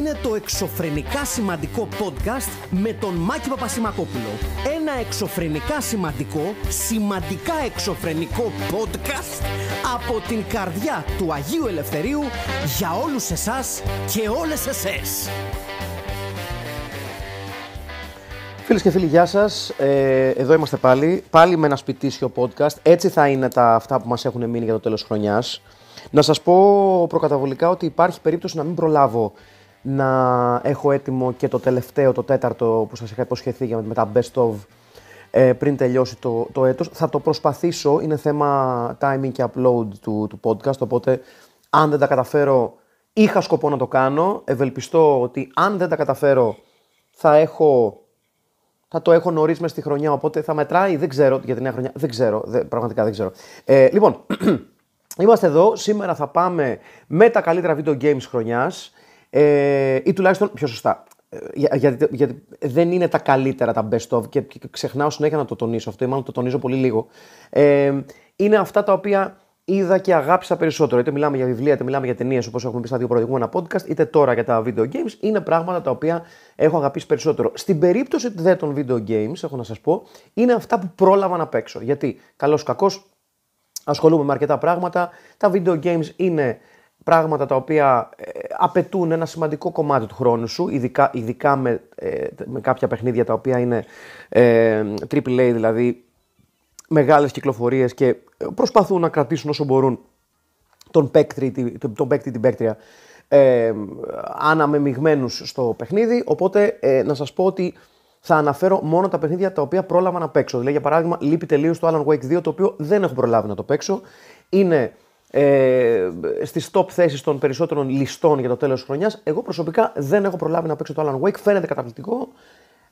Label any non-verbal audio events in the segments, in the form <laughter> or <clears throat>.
είναι το εξωφρενικά σημαντικό podcast με τον Μάκη Παπασημακόπουλο. Ένα εξωφρενικά σημαντικό, σημαντικά εξωφρενικό podcast από την καρδιά του Αγίου Ελευθερίου για όλους εσάς και όλες εσές. Φίλες και φίλοι, γεια σας. Ε, εδώ είμαστε πάλι. Πάλι με ένα σπιτίσιο podcast. Έτσι θα είναι τα αυτά που μας έχουν μείνει για το τέλος χρονιάς. Να σας πω προκαταβολικά ότι υπάρχει περίπτωση να μην προλάβω να έχω έτοιμο και το τελευταίο, το τέταρτο που σας είχα υποσχεθεί για με τα best of ε, πριν τελειώσει το, το έτος. Θα το προσπαθήσω, είναι θέμα timing και upload του, του podcast, οπότε αν δεν τα καταφέρω είχα σκοπό να το κάνω, ευελπιστώ ότι αν δεν τα καταφέρω θα έχω... Θα το έχω νωρίς μέσα στη χρονιά, οπότε θα μετράει. Δεν ξέρω για τη νέα χρονιά. Δεν ξέρω. πραγματικά δεν ξέρω. Ε, λοιπόν, <clears throat> είμαστε εδώ. Σήμερα θα πάμε με τα καλύτερα video games χρονιάς. Ε, ή τουλάχιστον πιο σωστά. Ε, γιατί, δεν είναι τα καλύτερα τα best of και, και ξεχνάω συνέχεια να το τονίσω αυτό, ή μάλλον το τονίζω πολύ λίγο. Ε, είναι αυτά τα οποία είδα και αγάπησα περισσότερο. Είτε μιλάμε για βιβλία, είτε μιλάμε για ταινίες, όπως έχουμε πει στα δύο προηγούμενα podcast, είτε τώρα για τα video games. Είναι πράγματα τα οποία έχω αγαπήσει περισσότερο. Στην περίπτωση δε των video games, έχω να σας πω, είναι αυτά που πρόλαβα να παίξω. Γιατί, καλός κακός, ασχολούμαι με αρκετά πράγματα. Τα video games είναι πράγματα τα οποία ε, απαιτούν ένα σημαντικό κομμάτι του χρόνου σου, ειδικά, με, ε, με κάποια παιχνίδια τα οποία είναι ε, triple, AAA, δηλαδή μεγάλες κυκλοφορίες και προσπαθούν να κρατήσουν όσο μπορούν τον παίκτη, τον παίκτη την παίκτρια ε, αναμεμειγμένους στο παιχνίδι, οπότε να σας πω ότι θα αναφέρω μόνο τα παιχνίδια τα οποία πρόλαβα να παίξω. Δηλαδή, για παράδειγμα, λείπει τελείως το Alan Wake 2, το οποίο δεν έχω προλάβει να το παίξω. Είναι ε, στις top θέσεις των περισσότερων ληστών για το τέλος της χρονιάς. Εγώ προσωπικά δεν έχω προλάβει να παίξω το Alan Wake. Φαίνεται καταπληκτικό.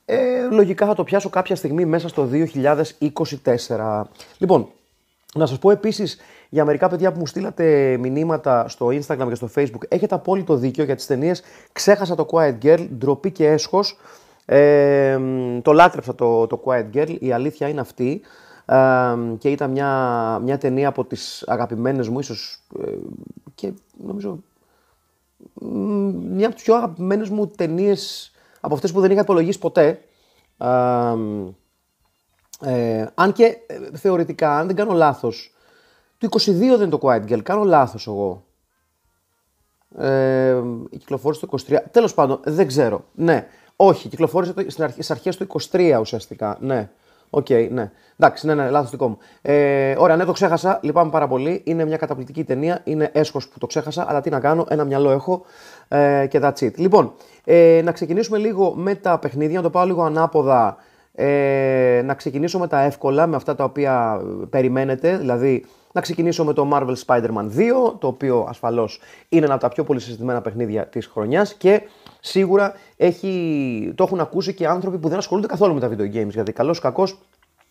Ε, λογικά θα το πιάσω κάποια στιγμή μέσα στο 2024. Λοιπόν, να σας πω επίσης για μερικά παιδιά που μου στείλατε μηνύματα στο Instagram και στο Facebook. Έχετε απόλυτο δίκιο για τις ταινίες. Ξέχασα το Quiet Girl, ντροπή και έσχος. Ε, το λάτρεψα το, το Quiet Girl, η αλήθεια είναι αυτή και ήταν μια, μια ταινία από τις αγαπημένες μου ίσως ε, και νομίζω μια από τις πιο αγαπημένες μου ταινίες από αυτές που δεν είχα υπολογίσει ποτέ. Ε, αν και ε, θεωρητικά, αν δεν κάνω λάθος, του 22 δεν είναι το Quiet Girl, κάνω λάθος εγώ. Ε, κυκλοφόρησε το 23. Τέλος πάντων, δεν ξέρω. Ναι, όχι, κυκλοφόρησε το, στις αρχές του 23 ουσιαστικά, ναι. Οκ, okay, ναι. Εντάξει, ναι, ναι, λάθος δικό μου. Ε, ωραία, ναι, το ξέχασα. Λυπάμαι πάρα πολύ. Είναι μια καταπληκτική ταινία. Είναι έσχος που το ξέχασα, αλλά τι να κάνω, ένα μυαλό έχω ε, και that's it. Λοιπόν, ε, να ξεκινήσουμε λίγο με τα παιχνίδια, να το πάω λίγο ανάποδα ε, να ξεκινήσω με τα εύκολα, με αυτά τα οποία ε, περιμένετε, δηλαδή να ξεκινήσω με το Marvel Spider-Man 2, το οποίο ασφαλώς είναι ένα από τα πιο πολύ συζητημένα παιχνίδια της χρονιάς και σίγουρα έχει, το έχουν ακούσει και άνθρωποι που δεν ασχολούνται καθόλου με τα video games, γιατί καλώς κακώς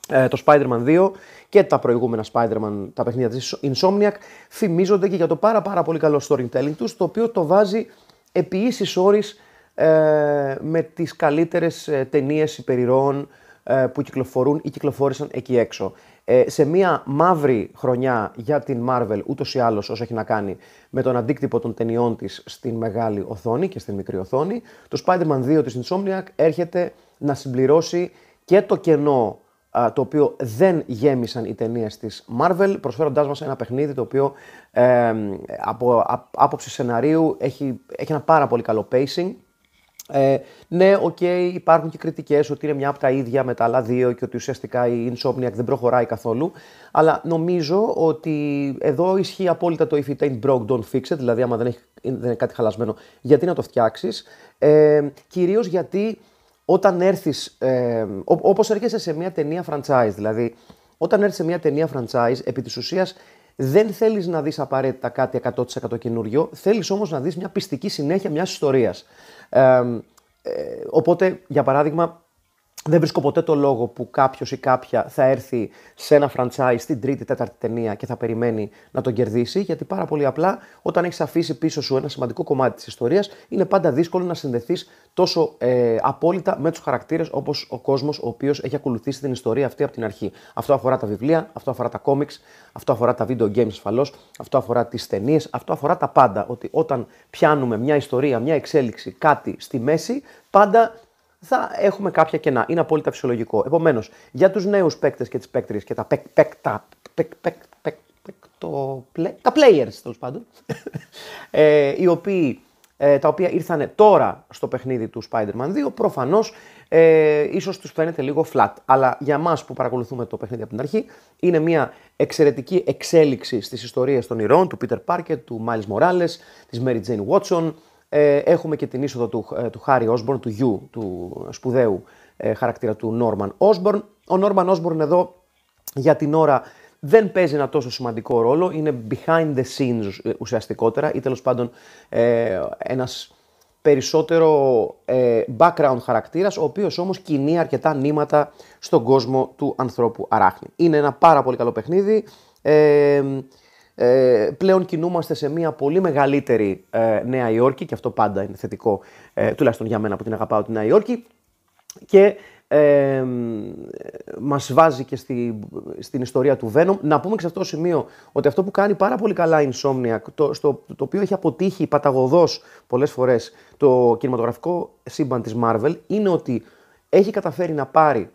ε, το Spider-Man 2 και τα προηγούμενα Spider-Man, τα παιχνίδια της Insomniac, θυμίζονται και για το πάρα πάρα πολύ καλό storytelling τους, το οποίο το βάζει επί ίσης όρης ε, με τις καλύτερες ε, ταινίες υπερηρώων ε, που κυκλοφορούν ή κυκλοφόρησαν εκεί έξω. Ε, σε μια μαύρη χρονιά για την Marvel, ούτως ή άλλως όσο έχει να κάνει με τον αντίκτυπο των ταινιών της στην μεγάλη οθόνη και στην μικρή οθόνη, το Spider-Man 2 της Insomniac έρχεται να συμπληρώσει και το κενό το οποίο δεν γέμισαν οι ταινίες της Marvel, προσφέροντάς μας ένα παιχνίδι το οποίο από άποψη σεναρίου έχει, έχει ένα πάρα πολύ καλό pacing ε, ναι, οκ, υπάρχουν και κριτικές ότι είναι μια από τα ίδια με τα άλλα δύο και ότι ουσιαστικά η Insomniac δεν προχωράει καθόλου. Αλλά νομίζω ότι εδώ ισχύει απόλυτα το If it ain't broke, don't fix it. Δηλαδή, άμα δεν, έχει, δεν είναι κάτι χαλασμένο, γιατί να το φτιάξεις. Ε, Κυρίως γιατί όταν έρθεις. Ε, Όπως έρχεσαι σε μια ταινία franchise, δηλαδή όταν έρθεις σε μια ταινία franchise, επί της ουσίας δεν θέλεις να δεις απαραίτητα κάτι 100% καινούριο, θέλεις όμως να δεις μια πιστική συνέχεια μιας ιστορίας. Ε, οπότε, για παράδειγμα, δεν βρίσκω ποτέ το λόγο που κάποιος ή κάποια θα έρθει σε ένα franchise στην τρίτη, τέταρτη ταινία και θα περιμένει να τον κερδίσει. Γιατί πάρα πολύ απλά, όταν έχεις αφήσει πίσω σου ένα σημαντικό κομμάτι της ιστορίας, είναι πάντα δύσκολο να συνδεθείς τόσο ε, απόλυτα με τους χαρακτήρες όπως ο κόσμος ο οποίος έχει ακολουθήσει την ιστορία αυτή από την αρχή. Αυτό αφορά τα βιβλία, αυτό αφορά τα κόμιξ, αυτό αφορά τα video games ασφαλώς, αυτό αφορά τις ταινίες, αυτό αφορά τα πάντα. Ότι όταν πιάνουμε μια ιστορία, μια εξέλιξη, κάτι στη μέση, πάντα θα έχουμε κάποια κενά. Είναι απόλυτα φυσιολογικό. Επομένως, για τους νέους παίκτες και τις παίκτριες και τα παίκτα. Τα players, τέλος πάντων, <laughs> ε, οι οποίοι ε, τα οποία ήρθαν τώρα στο παιχνίδι του Spider-Man 2, προφανώς ε, ίσως τους φαίνεται λίγο flat. Αλλά για μας που παρακολουθούμε το παιχνίδι από την αρχή, είναι μια εξαιρετική εξέλιξη στις ιστορίες των ηρώων, του Peter Parker, του Miles Morales, της Mary Jane Watson, ε, έχουμε και την είσοδο του, ε, του Χάρι Όσμπορν, του γιου, του σπουδαίου ε, χαρακτήρα του Νόρμαν Όσμπορν. Ο Νόρμαν Όσμπορν εδώ για την ώρα δεν παίζει ένα τόσο σημαντικό ρόλο, είναι behind the scenes ουσιαστικότερα ή τέλος πάντων ένας περισσότερο background χαρακτήρας, ο οποίος όμως κινεί αρκετά νήματα στον κόσμο του ανθρώπου αράχνη. Είναι ένα πάρα πολύ καλό παιχνίδι, ε, πλέον κινούμαστε σε μια πολύ μεγαλύτερη ε, Νέα Υόρκη και αυτό πάντα είναι θετικό, ε, τουλάχιστον για μένα που την αγαπάω τη Νέα Υόρκη και ε, μας βάζει και στη, στην ιστορία του Venom. Να πούμε και σε αυτό το σημείο ότι αυτό που κάνει πάρα πολύ καλά η Insomnia, το, στο, το οποίο έχει αποτύχει παταγωδός πολλές φορές το κινηματογραφικό σύμπαν της Marvel, είναι ότι έχει καταφέρει να πάρει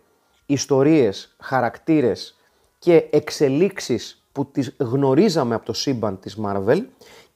ιστορίες, χαρακτήρες και εξελίξεις που τις γνωρίζαμε από το σύμπαν της Marvel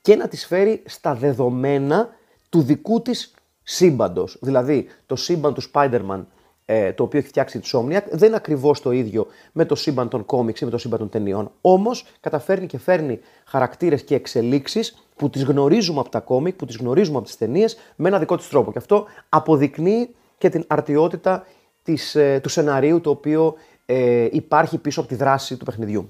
και να τις φέρει στα δεδομένα του δικού της σύμπαντος. Δηλαδή το σύμπαν του Spider-Man ε, το οποίο έχει φτιάξει της Somniac δεν είναι ακριβώς το ίδιο με το σύμπαν των κόμιξ ή με το σύμπαν των ταινιών. Όμως καταφέρνει και φέρνει χαρακτήρες και εξελίξεις που τις γνωρίζουμε από τα κόμικ, που τις γνωρίζουμε από τις ταινίες με ένα δικό της τρόπο. Και αυτό αποδεικνύει και την αρτιότητα της, ε, του σεναρίου το οποίο ε, υπάρχει πίσω από τη δράση του παιχνιδιού.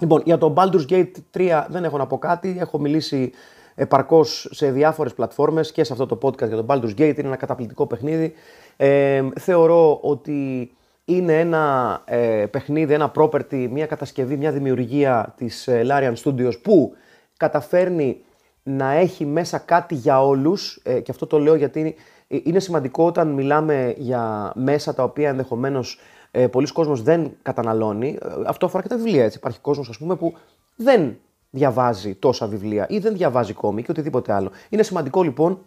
Λοιπόν, για το Baldur's Gate 3 δεν έχω να πω κάτι. Έχω μιλήσει επαρκώς σε διάφορες πλατφόρμες και σε αυτό το podcast για το Baldur's Gate. Είναι ένα καταπληκτικό παιχνίδι. Ε, θεωρώ ότι είναι ένα ε, παιχνίδι, ένα property, μια κατασκευή, μια δημιουργία της ε, Larian Studios που καταφέρνει να έχει μέσα κάτι για όλους ε, και αυτό το λέω γιατί είναι σημαντικό όταν μιλάμε για μέσα τα οποία ενδεχομένως ε, πολλοί κόσμος δεν καταναλώνει. Ε, αυτό αφορά και τα βιβλία. Έτσι. Υπάρχει κόσμος, ας πούμε, που δεν διαβάζει τόσα βιβλία ή δεν διαβάζει κόμικ και οτιδήποτε άλλο. Είναι σημαντικό λοιπόν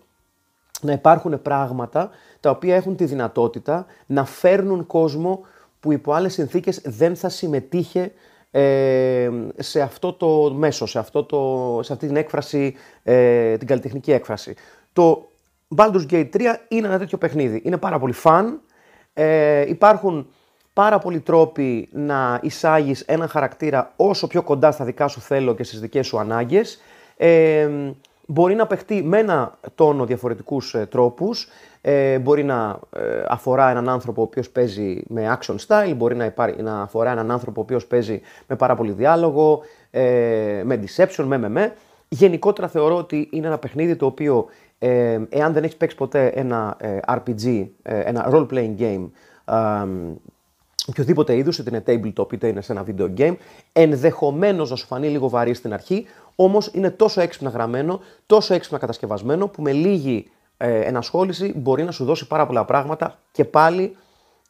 να υπάρχουν πράγματα τα οποία έχουν τη δυνατότητα να φέρνουν κόσμο που υπό άλλες συνθήκες δεν θα συμμετείχε ε, σε αυτό το μέσο, σε, αυτό το, σε αυτή την έκφραση, ε, την καλλιτεχνική έκφραση. Το Baldur's Gate 3 είναι ένα τέτοιο παιχνίδι. Είναι πάρα πολύ φαν. υπάρχουν πάρα πολλοί τρόποι να εισάγεις έναν χαρακτήρα όσο πιο κοντά στα δικά σου θέλω και στις δικές σου ανάγκες. Ε, μπορεί να παιχτεί με ένα τόνο διαφορετικούς ε, τρόπους, ε, μπορεί να ε, αφορά έναν άνθρωπο ο οποίος παίζει με action style, μπορεί να, υπάρει, να αφορά έναν άνθρωπο ο οποίος παίζει με πάρα πολύ διάλογο, ε, με deception, με με με. Γενικότερα θεωρώ ότι είναι ένα παιχνίδι το οποίο ε, εάν δεν έχεις παίξει ποτέ ένα RPG, ένα role playing game οποιοδήποτε είδους, είτε είναι tabletop είτε είναι σε ένα video game, ενδεχομένως να σου φανεί λίγο βαρύ στην αρχή, όμως είναι τόσο έξυπνα γραμμένο, τόσο έξυπνα κατασκευασμένο, που με λίγη ε, ενασχόληση μπορεί να σου δώσει πάρα πολλά πράγματα και πάλι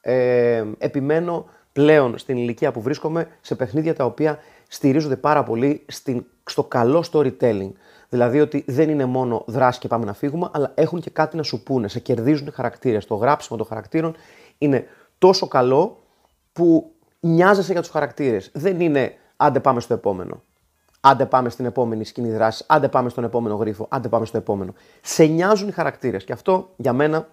ε, επιμένω πλέον στην ηλικία που βρίσκομαι σε παιχνίδια τα οποία στηρίζονται πάρα πολύ στην, στο καλό storytelling. Δηλαδή ότι δεν είναι μόνο δράση και πάμε να φύγουμε, αλλά έχουν και κάτι να σου πούνε, σε κερδίζουν οι χαρακτήρες. Το γράψιμο των χαρακτήρων είναι τόσο καλό που νοιάζεσαι για τους χαρακτήρες. Δεν είναι άντε πάμε στο επόμενο. Άντε πάμε στην επόμενη σκηνή δράσης. Άντε πάμε στον επόμενο γρίφο. Άντε πάμε στο επόμενο. Σε νοιάζουν οι χαρακτήρες. Και αυτό για μένα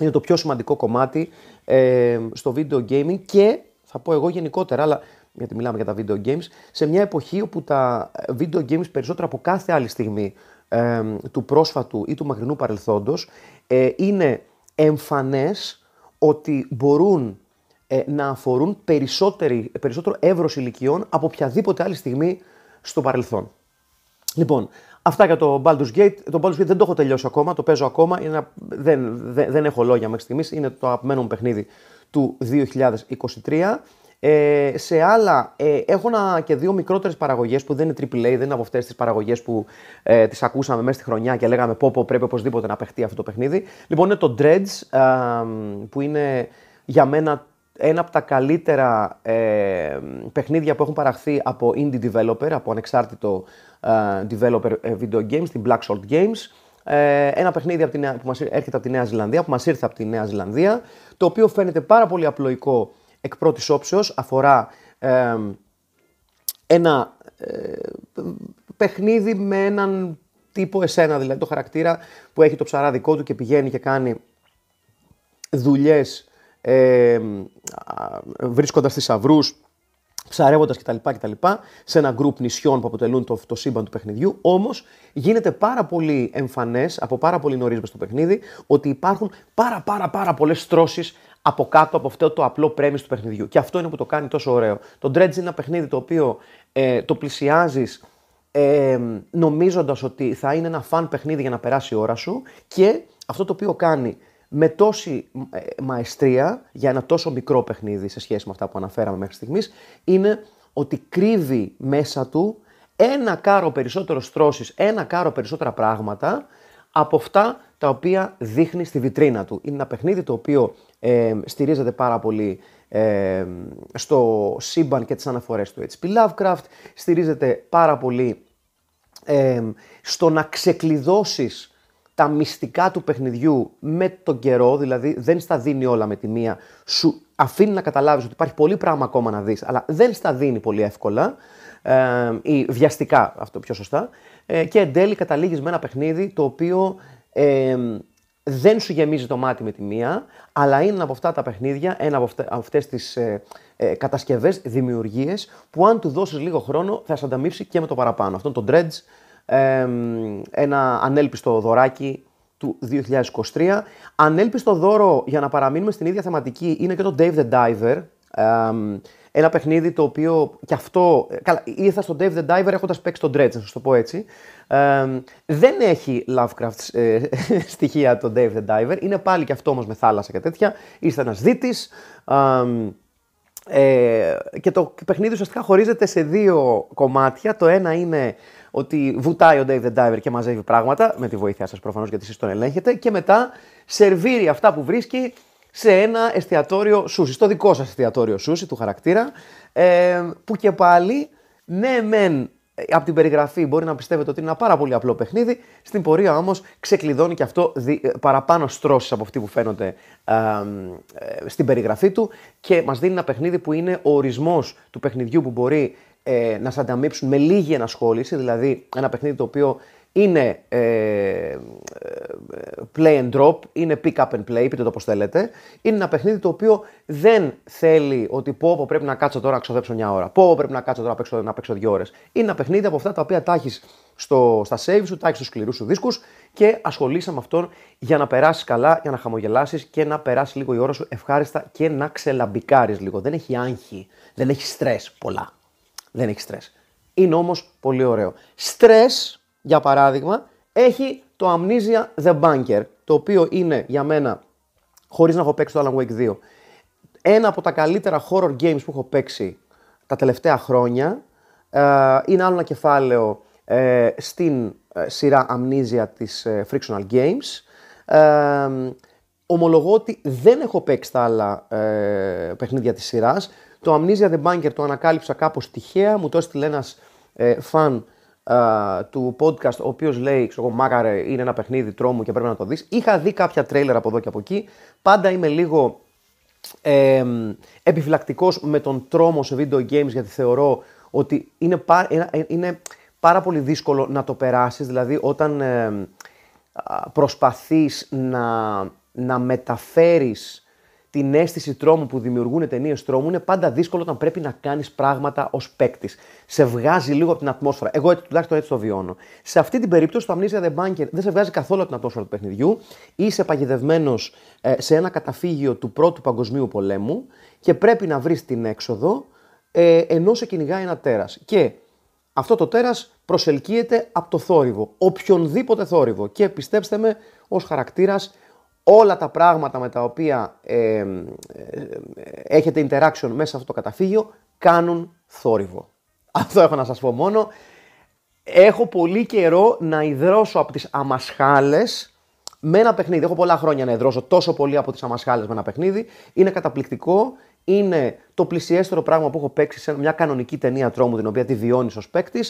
είναι το πιο σημαντικό κομμάτι ε, στο video gaming και θα πω εγώ γενικότερα, αλλά γιατί μιλάμε για τα video games, σε μια εποχή όπου τα video games περισσότερο από κάθε άλλη στιγμή ε, του πρόσφατου ή του μακρινού παρελθόντος ε, είναι εμφανές ότι μπορούν ε, να αφορούν περισσότερο εύρος ηλικιών από οποιαδήποτε άλλη στιγμή στο παρελθόν. Λοιπόν, αυτά για το Baldur's Gate. Το Baldur's Gate δεν το έχω τελειώσει ακόμα, το παίζω ακόμα. Είναι δεν, δεν, έχω λόγια μέχρι στιγμής. Είναι το αγαπημένο μου παιχνίδι του 2023. Ε, σε άλλα, ε, έχω να, και δύο μικρότερες παραγωγές που δεν είναι AAA, δεν είναι από αυτές τις παραγωγές που ε, τις ακούσαμε μέσα στη χρονιά και λέγαμε πω, πω πρέπει οπωσδήποτε να παιχτεί αυτό το παιχνίδι. Λοιπόν, είναι το Dredge, ε, που είναι για μένα ένα από τα καλύτερα ε, παιχνίδια που έχουν παραχθεί από indie developer, από ανεξάρτητο ε, developer ε, video games, την Black Salt Games. Ε, ένα παιχνίδι από την που μας έρχεται από τη Νέα Ζηλανδία, που μας ήρθε από τη Νέα Ζηλανδία, το οποίο φαίνεται πάρα πολύ απλοϊκό εκ πρώτης όψεως, αφορά ένα παιχνίδι με έναν τύπο εσένα, δηλαδή το χαρακτήρα που έχει το ψαράδικό του και πηγαίνει και κάνει δουλειές ε, βρίσκοντας θησαυρούς, ψαρεύοντας κτλ, κτλ. σε ένα γκρουπ νησιών που αποτελούν το, το σύμπαν του παιχνιδιού. Όμως γίνεται πάρα πολύ εμφανές από πάρα πολύ νωρίς μες στο παιχνίδι ότι υπάρχουν πάρα πάρα πάρα πολλές στρώσεις από κάτω από αυτό το απλό πρέμις του παιχνιδιού. Και αυτό είναι που το κάνει τόσο ωραίο. Το Dredge είναι ένα παιχνίδι το οποίο ε, το πλησιάζεις, ε, νομίζοντας ότι θα είναι ένα φαν παιχνίδι για να περάσει η ώρα σου και αυτό το οποίο κάνει με τόση ε, μαεστρία για ένα τόσο μικρό παιχνίδι σε σχέση με αυτά που αναφέραμε μέχρι στιγμής είναι ότι κρύβει μέσα του ένα κάρο περισσότερο στρώσεις, ένα κάρο περισσότερα πράγματα από αυτά τα οποία δείχνει στη βιτρίνα του. Είναι ένα παιχνίδι το οποίο ε, στηρίζεται πάρα πολύ ε, στο σύμπαν και τις αναφορές του H.P. Lovecraft, στηρίζεται πάρα πολύ ε, στο να ξεκλειδώσεις τα μυστικά του παιχνιδιού με τον καιρό, δηλαδή δεν στα δίνει όλα με τη μία, σου αφήνει να καταλάβεις ότι υπάρχει πολύ πράγμα ακόμα να δεις, αλλά δεν στα δίνει πολύ εύκολα ε, ή βιαστικά, αυτό πιο σωστά, ε, και εν τέλει καταλήγεις με ένα παιχνίδι το οποίο ε, δεν σου γεμίζει το μάτι με τη μία, αλλά είναι από αυτά τα παιχνίδια, ένα από αυτές τις ε, ε, κατασκευές, δημιουργίες, που αν του δώσεις λίγο χρόνο θα σε ανταμείψει και με το παραπάνω. Αυτό είναι το Dredge, ε, ένα ανέλπιστο δωράκι του 2023. Ανέλπιστο δώρο για να παραμείνουμε στην ίδια θεματική είναι και το Dave the Diver. ένα παιχνίδι το οποίο κι αυτό. Ε, καλά, ήρθα στο Dave the Diver έχοντας παίξει τον Dredge, να σας το πω έτσι. δεν έχει Lovecraft ε, <laughs> στοιχεία το Dave the Diver. Είναι πάλι κι αυτό όμως με θάλασσα και τέτοια. Είστε ένας δίτης. Ε, και το παιχνίδι ουσιαστικά χωρίζεται σε δύο κομμάτια. Το ένα είναι ότι βουτάει ο Dave the Diver και μαζεύει πράγματα, με τη βοήθειά σας προφανώς γιατί εσείς τον ελέγχετε, και μετά σερβίρει αυτά που βρίσκει σε ένα εστιατόριο σούσι, στο δικό σας εστιατόριο σούσι του χαρακτήρα, ε, που και πάλι, ναι, μεν ε, από την περιγραφή μπορεί να πιστεύετε ότι είναι ένα πάρα πολύ απλό παιχνίδι. Στην πορεία όμως ξεκλειδώνει και αυτό ε, παραπάνω στρώσεις από αυτή που φαίνονται ε, στην περιγραφή του και μας δίνει ένα παιχνίδι που είναι ο ορισμός του παιχνιδιού που μπορεί ε, να σα ανταμείψουν με λίγη ενασχόληση, δηλαδή ένα παιχνίδι το οποίο είναι ε, ε play and drop, είναι pick up and play, πείτε το πώς θέλετε. Είναι ένα παιχνίδι το οποίο δεν θέλει ότι πω, πω πρέπει να κάτσω τώρα να ξοδέψω μια ώρα, πω πρέπει να κάτσω τώρα να παίξω, να παίξω δύο ώρες. Είναι ένα παιχνίδι από αυτά τα οποία τα έχεις στο, στα save σου, τα έχεις στους σκληρούς σου δίσκους και ασχολείσαι με αυτόν για να περάσεις καλά, για να χαμογελάσεις και να περάσεις λίγο η ώρα σου ευχάριστα και να ξελαμπικάρεις λίγο. Δεν έχει άγχη, δεν έχει στρες πολλά δεν έχει στρες. Είναι όμως πολύ ωραίο. Στρες, για παράδειγμα, έχει το Amnesia The Bunker, το οποίο είναι για μένα, χωρίς να έχω παίξει το Alan Wake 2, ένα από τα καλύτερα horror games που έχω παίξει τα τελευταία χρόνια. Ε, είναι άλλο ένα κεφάλαιο ε, στην ε, σειρά Amnesia της Frictional Games. Ομολογώ ότι δεν έχω παίξει τα άλλα παιχνίδια της σειράς. Το Amnesia The Bunker το ανακάλυψα κάπως τυχαία, μου το έστειλε ένας ε, φαν του podcast ο οποίος λέει ξέρω, «Μάκαρε, είναι ένα παιχνίδι τρόμου και πρέπει να το δεις». Είχα δει κάποια τρέιλερ από εδώ και από εκεί, πάντα είμαι λίγο ε, επιφυλακτικός με τον τρόμο σε video games γιατί θεωρώ ότι είναι, ε, ε, είναι πάρα πολύ δύσκολο να το περάσεις, δηλαδή όταν ε, προσπαθείς να, να μεταφέρεις την αίσθηση τρόμου που δημιουργούν ταινίες τρόμου είναι πάντα δύσκολο όταν πρέπει να κάνεις πράγματα ως παίκτης. Σε βγάζει λίγο από την ατμόσφαιρα. Εγώ τουλάχιστον έτσι το βιώνω. Σε αυτή την περίπτωση, το Amnesia The Bunker δεν σε βγάζει καθόλου από την ατμόσφαιρα του παιχνιδιού. Είσαι παγιδευμένος ε, σε ένα καταφύγιο του Πρώτου Παγκοσμίου Πολέμου και πρέπει να βρεις την έξοδο ε, ενώ σε κυνηγάει ένα τέρας. Και αυτό το τέρας προσελκύεται από το θόρυβο. Οποιονδήποτε θόρυβο. Και πιστέψτε με, ως χαρακτήρας όλα τα πράγματα με τα οποία ε, ε, έχετε interaction μέσα σε αυτό το καταφύγιο κάνουν θόρυβο. Αυτό έχω να σας πω μόνο. Έχω πολύ καιρό να υδρώσω από τις αμασχάλες με ένα παιχνίδι. Έχω πολλά χρόνια να υδρώσω τόσο πολύ από τις αμασχάλες με ένα παιχνίδι. Είναι καταπληκτικό. Είναι το πλησιέστερο πράγμα που έχω παίξει σε μια κανονική ταινία τρόμου την οποία τη βιώνεις ως παίκτης.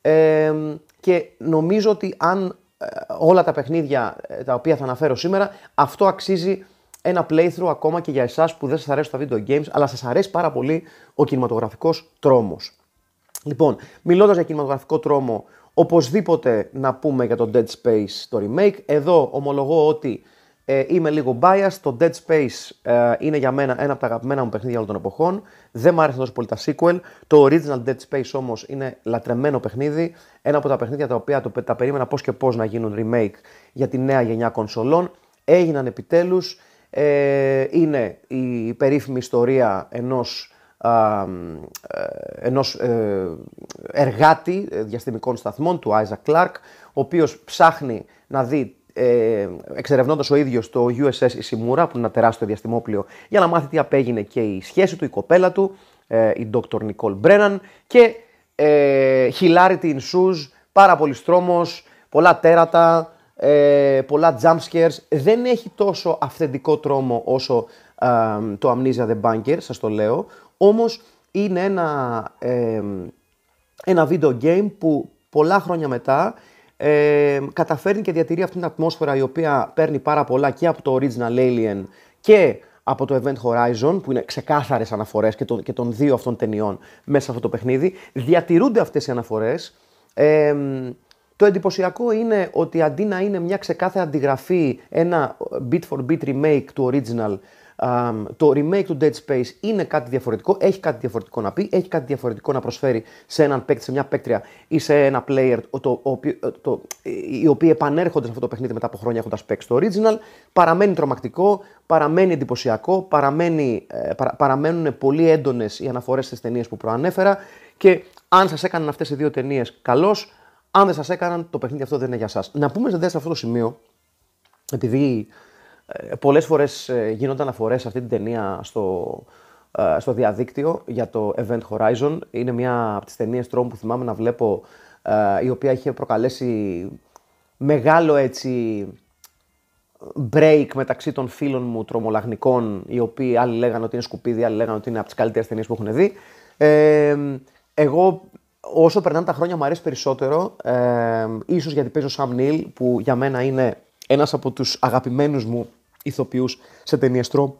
Ε, και νομίζω ότι αν ε, όλα τα παιχνίδια ε, τα οποία θα αναφέρω σήμερα, αυτό αξίζει ένα playthrough ακόμα και για εσάς που δεν σας αρέσουν τα video games, αλλά σας αρέσει πάρα πολύ ο κινηματογραφικός τρόμος. Λοιπόν, μιλώντας για κινηματογραφικό τρόμο, οπωσδήποτε να πούμε για το Dead Space το remake. Εδώ ομολογώ ότι ε, είμαι λίγο biased. Το Dead Space ε, είναι για μένα ένα από τα αγαπημένα μου παιχνίδια όλων των εποχών. Δεν μου άρεσε τόσο πολύ τα sequel. Το original Dead Space όμως είναι λατρεμένο παιχνίδι. Ένα από τα παιχνίδια τα οποία το, τα περίμενα πώς και πώς να γίνουν remake για τη νέα γενιά κονσολών. Έγιναν επιτέλους. Ε, είναι η περίφημη ιστορία ενός ε, εργάτη διαστημικών σταθμών του Άιζα Κλάρκ ο οποίος ψάχνει να δει ε, εξερευνώντας ο ίδιος το USS Ισημούρα, που είναι ένα τεράστιο διαστημόπλιο, για να μάθει τι απέγινε και η σχέση του, η κοπέλα του, ε, η Dr. Nicole Brennan και ε, hilarity shoes, πάρα πολύ στρώμος, πολλά τέρατα, ε, πολλά jump scares. Δεν έχει τόσο αυθεντικό τρόμο όσο ε, το Amnesia The Bunker, σας το λέω, όμως είναι ένα, ε, ένα video game που πολλά χρόνια μετά ε, καταφέρνει και διατηρεί αυτήν την ατμόσφαιρα η οποία παίρνει πάρα πολλά και από το Original Alien και από το Event Horizon, που είναι ξεκάθαρες αναφορές και, το, και των δύο αυτών ταινιών μέσα σε αυτό το παιχνίδι. Διατηρούνται αυτές οι αναφορές. Ε, το εντυπωσιακό είναι ότι αντί να είναι μια ξεκάθαρη αντιγραφή, ένα bit for bit remake του original, το remake του Dead Space είναι κάτι διαφορετικό, έχει κάτι διαφορετικό να πει, έχει κάτι διαφορετικό να προσφέρει σε έναν παίκτη, σε μια παίκτρια ή σε ένα player το, το, ε, το, οι οποίοι επανέρχονται σε αυτό το παιχνίδι μετά από χρόνια έχοντας παίξει το original. Παραμένει τρομακτικό, παραμένει εντυπωσιακό, παραμένει, ε, παρα, παραμένουν πολύ έντονες οι αναφορές στις ταινίες που προανέφερα και αν σας έκαναν αυτές οι δύο ταινίες, καλώς. Αν δεν σας έκαναν, το παιχνίδι αυτό δεν είναι για εσά. Να πούμε σε αυτό το σημείο, επειδή ε, Πολλές φορές ε, γίνονται αναφορέ σε αυτή την ταινία στο, ε, στο διαδίκτυο για το Event Horizon. Είναι μια από τις ταινίες τρόμου που θυμάμαι να βλέπω, η οποία είχε προκαλέσει μεγάλο έτσι break μεταξύ των φίλων μου τρομολαγνικών, οι οποίοι άλλοι λέγανε ότι είναι σκουπίδι, άλλοι λέγανε ότι είναι από τις καλύτερες ταινίες που έχουν δει. εγώ όσο περνάνε τα χρόνια μου αρέσει περισσότερο, ε, ίσως γιατί παίζω Σαμ Νιλ που για μένα είναι ένας από τους αγαπημένους μου ηθοποιούς σε ταινίε τρόμου.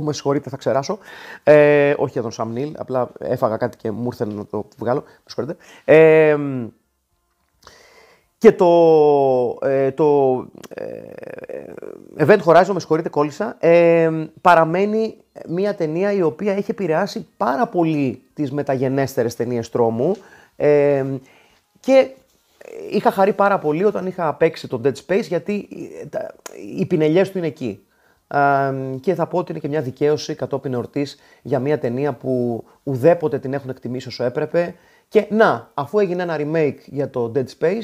με συγχωρείτε, θα ξεράσω. Ε, όχι για τον Σαμ απλά έφαγα κάτι και μου ήρθε να το βγάλω. Με ε, και το, ε, το ε, Event Horizon, με συγχωρείτε, κόλλησα, παραμένει μια ταινία η οποία έχει επηρεάσει πάρα πολύ τις μεταγενέστερες ταινίες τρόμου και είχα χαρεί πάρα πολύ όταν είχα παίξει το Dead Space γιατί ε, οι πινελιές του είναι εκεί. και θα πω ότι είναι και μια δικαίωση κατόπιν εορτής για μια ταινία που ουδέποτε την έχουν εκτιμήσει όσο έπρεπε. Και να, αφού έγινε ένα remake για το Dead Space,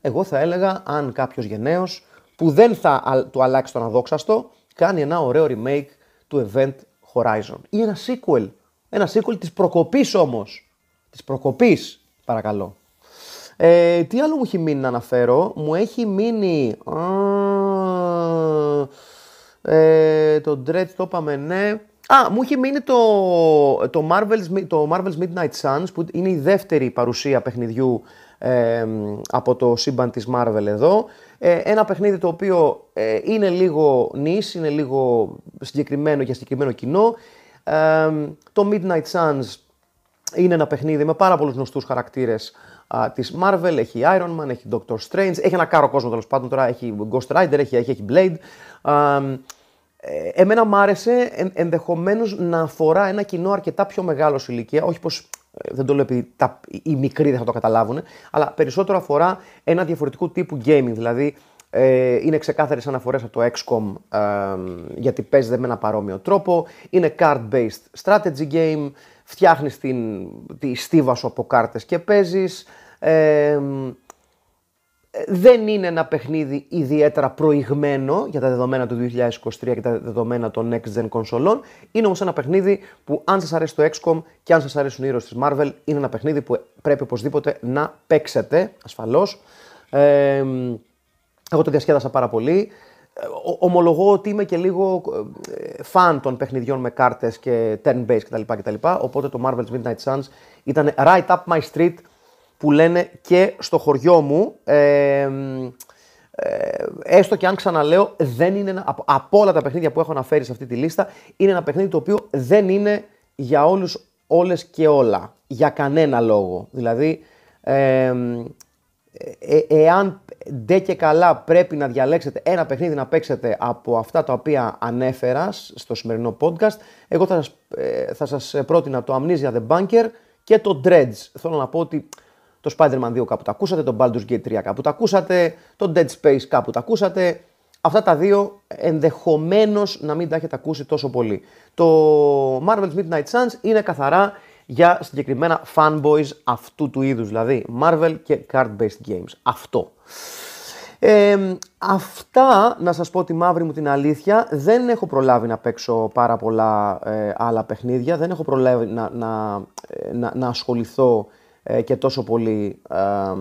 εγώ θα έλεγα αν κάποιος γενναίος που δεν θα του αλλάξει τον αδόξαστο, κάνει ένα ωραίο remake του Event Horizon. Ή ένα sequel. Ένα sequel της προκοπής όμως. Της προκοπής, παρακαλώ. Ε, τι άλλο μου έχει μείνει να αναφέρω. Μου έχει μείνει... Ε, το Dread το είπαμε, ναι. Α, μου έχει μείνει το, το, Marvel's, το Marvel's Midnight Suns που είναι η δεύτερη παρουσία παιχνιδιού από το σύμπαν της Marvel εδώ. Ε, ένα παιχνίδι το οποίο ε, είναι λίγο νης, είναι λίγο συγκεκριμένο για συγκεκριμένο κοινό. το Midnight Suns είναι ένα παιχνίδι με πάρα πολλούς γνωστούς χαρακτήρες α, της Marvel, έχει Iron Man, έχει Doctor Strange, έχει ένα κάρο κόσμο τέλος πάντων τώρα, έχει Ghost Rider, έχει, έχει, Blade. Α, ε, εμένα μου άρεσε εν, ενδεχομένως να αφορά ένα κοινό αρκετά πιο μεγάλο σε ηλικία, όχι πως ε, δεν το λέω επειδή τα, οι μικροί δεν θα το καταλάβουν, αλλά περισσότερο αφορά ένα διαφορετικό τύπου gaming, δηλαδή ε, είναι ξεκάθαρες αναφορές από το XCOM γιατί παίζεται με ένα παρόμοιο τρόπο, είναι card-based strategy game, φτιάχνεις την, τη στίβα σου από κάρτες και παίζεις, δεν είναι ένα παιχνίδι ιδιαίτερα προηγμένο για τα δεδομένα του 2023 και τα δεδομένα των next gen κονσολών. Είναι όμως ένα παιχνίδι που, αν σας αρέσει το XCOM και αν σας αρέσουν οι ήρωες της Marvel, είναι ένα παιχνίδι που πρέπει οπωσδήποτε να παίξετε ασφαλώς Ε, εγώ το διασκέδασα πάρα πολύ. Ε, ομολογώ ότι είμαι και λίγο ε, φαν των παιχνιδιών με κάρτες και turn-based κτλ. Οπότε το Marvel's Midnight Suns ήταν right up my street που λένε και στο χωριό μου, ε, ε, έστω και αν ξαναλέω, δεν είναι από, όλα τα παιχνίδια που έχω αναφέρει σε αυτή τη λίστα, είναι ένα παιχνίδι το οποίο δεν είναι για όλους, όλες και όλα. Για κανένα λόγο. Δηλαδή, ε, ε, εάν ντε και καλά πρέπει να διαλέξετε ένα παιχνίδι να παίξετε από αυτά τα οποία ανέφερας στο σημερινό podcast, εγώ θα σας, ε, θα σας πρότεινα το Amnesia The Bunker και το Dredge. Θέλω να πω ότι το Spider-Man 2 κάπου τα ακούσατε, το Baldur's Gate 3 κάπου τα ακούσατε, το Dead Space κάπου τα ακούσατε. Αυτά τα δύο ενδεχομένως να μην τα έχετε ακούσει τόσο πολύ. Το Marvel's Midnight Suns είναι καθαρά για συγκεκριμένα fanboys αυτού του είδους, δηλαδή Marvel και card-based games. Αυτό. Ε, αυτά, να σας πω τη μαύρη μου την αλήθεια, δεν έχω προλάβει να παίξω πάρα πολλά ε, άλλα παιχνίδια, δεν έχω προλάβει να, να, ε, να, να ασχοληθώ ε, και τόσο πολύ ε, ε,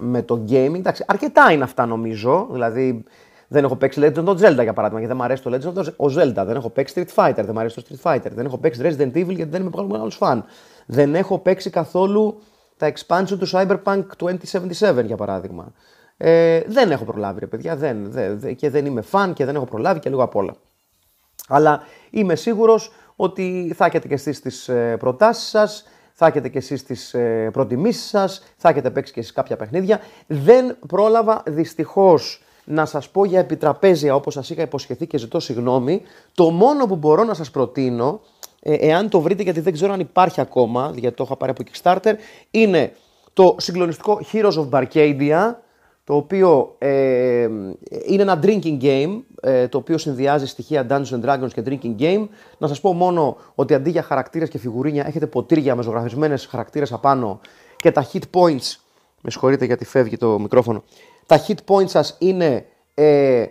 με το gaming. Εντάξει, αρκετά είναι αυτά νομίζω. Δηλαδή δεν έχω παίξει Legend of Zelda για παράδειγμα γιατί δεν μου αρέσει το Legend of Zelda. Δεν έχω παίξει Street Fighter, δεν μου αρέσει το Street Fighter. Δεν έχω παίξει Resident Evil γιατί δεν είμαι πολύ μεγάλος φαν. Δεν έχω παίξει καθόλου τα expansion του Cyberpunk 2077 για παράδειγμα. Ε, δεν έχω προλάβει ρε παιδιά δεν, και δεν είμαι φαν και δεν έχω προλάβει και λίγο απ' όλα. Αλλά είμαι σίγουρος ότι θα έχετε και εσείς τις ε, προτάσεις σας θα έχετε κι εσείς τις ε, προτιμήσεις σας, θα έχετε παίξει κι εσείς κάποια παιχνίδια. Δεν πρόλαβα δυστυχώς να σας πω για επιτραπέζια όπως σας είχα υποσχεθεί και ζητώ συγγνώμη. Το μόνο που μπορώ να σας προτείνω, ε, εάν το βρείτε, γιατί δεν ξέρω αν υπάρχει ακόμα, γιατί το έχω πάρει από Kickstarter, είναι το συγκλονιστικό Heroes of Barcadia το οποίο ε, είναι ένα drinking game, ε, το οποίο συνδυάζει στοιχεία Dungeons and Dragons και drinking game. Να σας πω μόνο ότι αντί για χαρακτήρες και φιγουρίνια έχετε ποτήρια με ζωγραφισμένες χαρακτήρες απάνω και τα hit points, με συγχωρείτε γιατί φεύγει το μικρόφωνο, τα hit points σας είναι ε,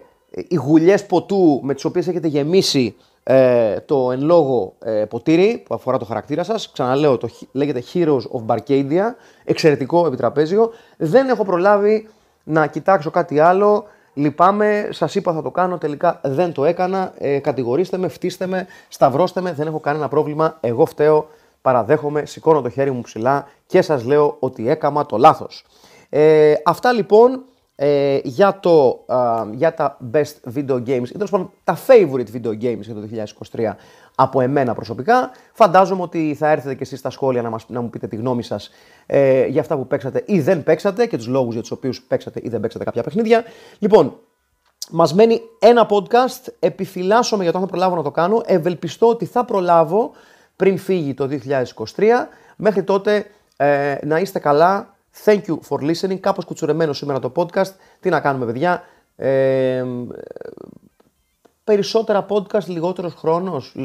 οι γουλιές ποτού με τις οποίες έχετε γεμίσει ε, το εν λόγω ε, ποτήρι που αφορά το χαρακτήρα σας. Ξαναλέω, το λέγεται Heroes of Barcadia, εξαιρετικό επιτραπέζιο. Δεν έχω προλάβει να κοιτάξω κάτι άλλο. Λυπάμαι, σας είπα θα το κάνω, τελικά δεν το έκανα. Ε, κατηγορήστε με, φτύστε με, σταυρώστε με, δεν έχω κανένα πρόβλημα. Εγώ φταίω, παραδέχομαι, σηκώνω το χέρι μου ψηλά και σας λέω ότι έκαμα το λάθος. Ε, αυτά λοιπόν ε, για, το, για τα best video games ή τέλος πάντων τα favorite video games για το 2023 από εμένα προσωπικά. Φαντάζομαι ότι θα έρθετε και εσείς στα σχόλια να, μας, να μου πείτε τη γνώμη σας ε, για αυτά που παίξατε ή δεν παίξατε και τους λόγους για τους οποίους παίξατε ή δεν παίξατε κάποια παιχνίδια. Λοιπόν, μας μένει ένα podcast, επιφυλάσσομαι για το αν θα προλάβω να το κάνω, ευελπιστώ ότι θα προλάβω πριν φύγει το 2023. Μέχρι τότε ε, να είστε καλά, Thank you for listening. Κάπως κουτσουρεμένος σήμερα το podcast. Τι να κάνουμε παιδιά. Ε, περισσότερα podcast, λιγότερος χρόνος.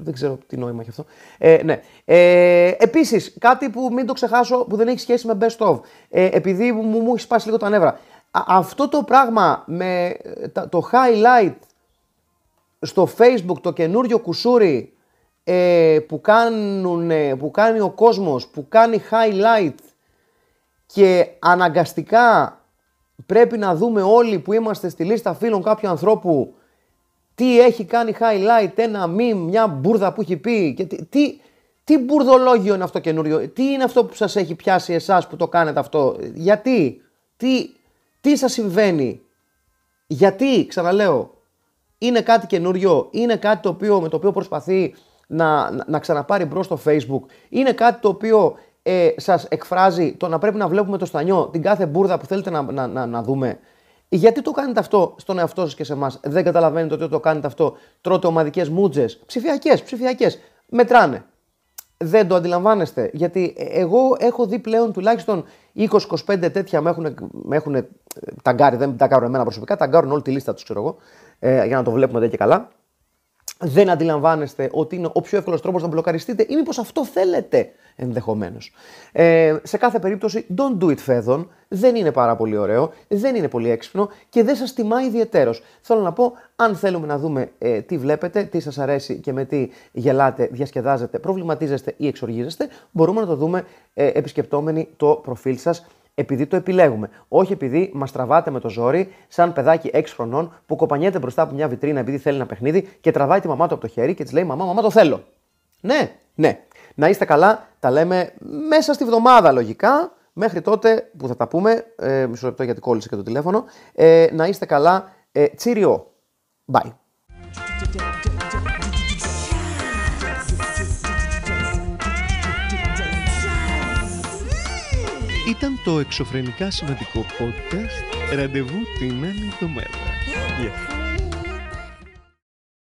Δεν ξέρω τι νόημα έχει αυτό. Ε, ναι. Ε, Επίσης, κάτι που μην το ξεχάσω που δεν έχει σχέση με best of. Ε, επειδή μου, μου έχει σπάσει λίγο τα νεύρα. αυτό το πράγμα με ε, το highlight στο facebook το καινούριο κουσούρι ε, που, κάνουν, που κάνει ο κόσμος, που κάνει highlight και αναγκαστικά πρέπει να δούμε όλοι που είμαστε στη λίστα φίλων κάποιου ανθρώπου τι έχει κάνει highlight, ένα meme, μια μπουρδα που έχει πει τι, τι, μπουρδολόγιο είναι αυτό καινούριο, τι είναι αυτό που σας έχει πιάσει εσάς που το κάνετε αυτό, γιατί, τι, τι σας συμβαίνει, γιατί, ξαναλέω, είναι κάτι καινούριο, είναι κάτι το οποίο, με το οποίο προσπαθεί να, να, ξαναπάρει μπρος στο facebook, είναι κάτι το οποίο ε, σας εκφράζει το να πρέπει να βλέπουμε το στανιό, την κάθε μπουρδα που θέλετε να, να, να, να δούμε. Γιατί το κάνετε αυτό στον εαυτό σας και σε εμάς, Δεν καταλαβαίνετε ότι το κάνετε αυτό. Τρώτε ομαδικές μούτζε, ψηφιακές, ψηφιακές. Μετράνε. Δεν το αντιλαμβάνεστε. Γιατί ε, εγώ έχω δει πλέον τουλάχιστον 20-25 τέτοια με έχουν, με ε, ταγκάρει. Δεν τα κάνω εμένα προσωπικά, ταγκάρουν όλη τη λίστα τους, ξέρω εγώ, ε, για να το βλέπουμε δεν και καλά δεν αντιλαμβάνεστε ότι είναι ο πιο εύκολος τρόπος να μπλοκαριστείτε ή μήπως αυτό θέλετε ενδεχομένως. Ε, σε κάθε περίπτωση, don't do it φέδων. Δεν είναι πάρα πολύ ωραίο, δεν είναι πολύ έξυπνο και δεν σας τιμά ιδιαίτερος. Θέλω να πω, αν θέλουμε να δούμε ε, τι βλέπετε, τι σας αρέσει και με τι γελάτε, διασκεδάζετε, προβληματίζεστε ή εξοργίζεστε, μπορούμε να το δούμε ε, επισκεπτόμενοι το προφίλ σας επειδή το επιλέγουμε. Όχι επειδή μας τραβάτε με το ζόρι, σαν παιδάκι 6 χρονών που κοπανιέται μπροστά από μια βιτρίνα επειδή θέλει ένα παιχνίδι και τραβάει τη μαμά του από το χέρι και της λέει: Μαμά, μαμά, το θέλω. Ναι, ναι. Να είστε καλά, τα λέμε μέσα στη βδομάδα λογικά. Μέχρι τότε που θα τα πούμε, ε, μισό λεπτό γιατί κόλλησε και το τηλέφωνο, ε, να είστε καλά, ε, τσίριο. Bye. Ήταν το εξωφρενικά σημαντικό podcast ραντεβού την άλλη εβδομάδα. Γεια